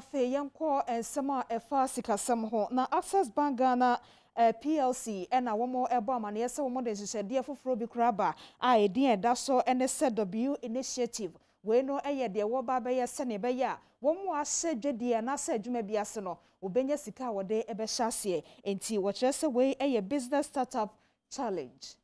afei yɛnkɔ eh, nsɛm a ɛfa sikasɛm ho na access bank ghana Uh, eh, plc ɛna wɔn ɛbɔ amaneɛ sɛ wɔn de nhyehyɛdeɛ foforɔ bi kora ba a ɛdin ɛda so ɛne sɛ w initiative wei no ɛyɛ deɛ wɔba bɛyɛ sɛnea ɛbɛyɛ a wɔn mu ahyɛ dwadeɛ anaasɛ adwuma bi ase no wɔbɛnya sika a wɔde ɛbɛhyɛ aseɛ nti wɔkyerɛ sɛ wei ɛyɛ business startup challenge.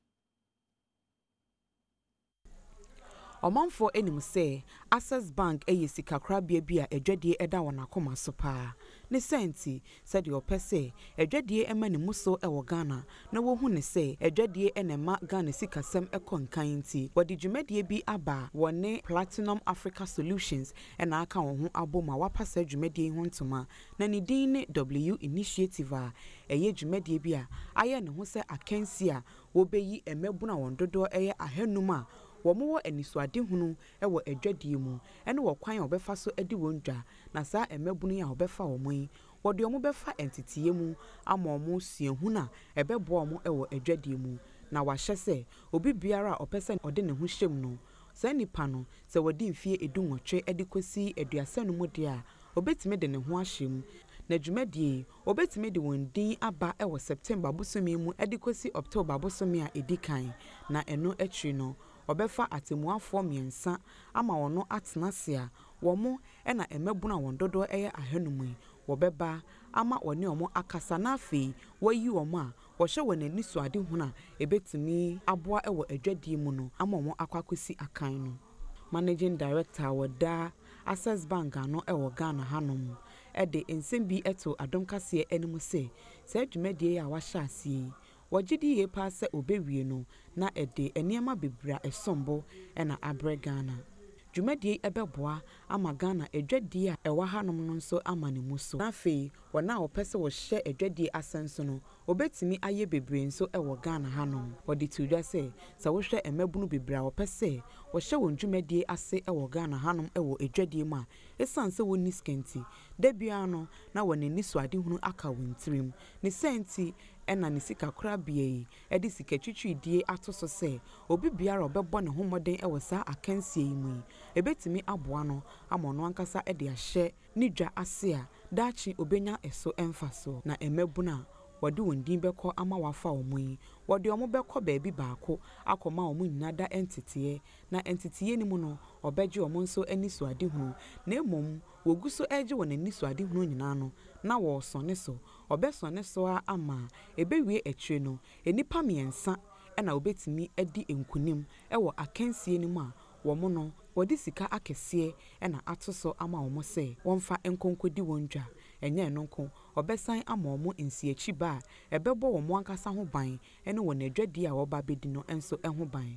ɔmanfoɔ anim sɛ access bank yɛ sikakorabea bi a adwadie da wɔn akoma so paa ne sɛnti sɛdeɛ ɔpɛ sɛ adwadie ma ne mu so wɔ ghana na wɔhu ne sɛ adwadie na ɛma ghana sikasɛm kɔ nkan nti wɔde dwumadie bi aba a wɔne platinum africa solutions na aka wɔn ho abɔ ma a wɔapa dwumadie yi ho ntoma na ne din ne w initiative a ɛyɛ dwumadie bi a ayɛ ne ho sɛ akansi a wɔbɛyi mmɛbuna wɔn dodoɔ yɛ ahanum a wɔwɔ anisoadehunu wɔ adwadie mu ne wɔ kwan a wɔbɛfa so di wɔn dwa na saa mmabunu yi a wɔbɛfa wɔn yi wɔde wɔn bɛfa nteteeɛ mu ama wɔn suahunu a ɛbɛboa wɔn wɔ adwadie mu na wɔahyɛ sɛ obi biara a ɔpɛ sɛ ɔde ne ho hyɛm no saa nipa no sɛ wɔde mfie edu nwɔtwe de kɔsi aduasa no mu deɛ a obetumi de ne ho ahyɛ na dwumadie obetumi de wɔn din aba wɔ september abosomi mu de kɔsi october abosomi a edi kan na ɛno akyiri no ɔbɛfa atemmuafoɔ mmiɛnsa ama wɔn atena ase a wɔn na mmɛbunu a wɔn dodoɔ yɛ ahanum yi wɔbɛba ama wɔne wɔn akasa na wɔyi wɔayi wɔn a wɔhyɛ wɔn ani so ade hun a ebetumi aboa wɔ adwadie mu no ama wɔn akɔ akɔsi akan no managing director wɔ daa access bank ano wɔ ghana hanom de nsɛm bi to adom kaseɛ anim sɛ saa dwumadie a wahyɛ aseɛ yi wɔgye di yie paa sɛ obɛwie no na ɛde nneɛma bebree a ɛsom bo na abrɛ ghana dwumadie ɛbɛboa ama ghana adwadie a ɛwɔ hanom no nso ama ne mu so afei wɔn a wɔpɛ sɛ wɔhyɛ adwadie asa nso no wɔbɛtumi ayɛ bebree nso ɛwɔ ghana hanom wɔde to dwa sɛ sɛ wohwɛ mmabunu bebree a wɔpɛ sɛ wɔhyɛ wɔn dwumadie ase ɛwɔ ghana hanom ɛwɔ adwadie mu a ɛsiane sɛ wɔnni sikɛnti da biara no na wɔn ani so adehunu aka wɔn tirim ne sɛnti ɛna ne sika korabea yi de sika twitwiridie ato so sɛ obi biara ɔbɛbɔ ne ho mmɔden wɔ saa akansie yi mu yi ɛbɛtumi aboa no ama ɔno ankasa de ahyɛ ne dwa ase a daakye obɛnya ɛso mfa so na ɛmmɛbuna a wɔde wɔn din bɛkɔ ama wafa wɔn yi wɔde wɔn bɛkɔ baabi baako akɔma wɔn nyinaa da nteteɛ na nteteɛ no mu no ɔbɛgye wɔn nso ani so adehunu na mmom wɔgu so regye wɔn ani so nyinaa no na wɔresɔne so ɔbɛsɔne so ama akyire no mmiɛnsa wɔbɛtumi nkunim ɛwɔ akansie no a wɔn no wɔde sika akɛseɛ na ato so ama wɔn sɛ wɔmfa wɔn dwa ɛnyɛ ɛno nko ɔbɛsan ama wɔn nsiakyi ba a ɛbɛbɔ wɔn ankasa ho ban ne wɔn adwadie a wɔba abɛdi no nso ho ban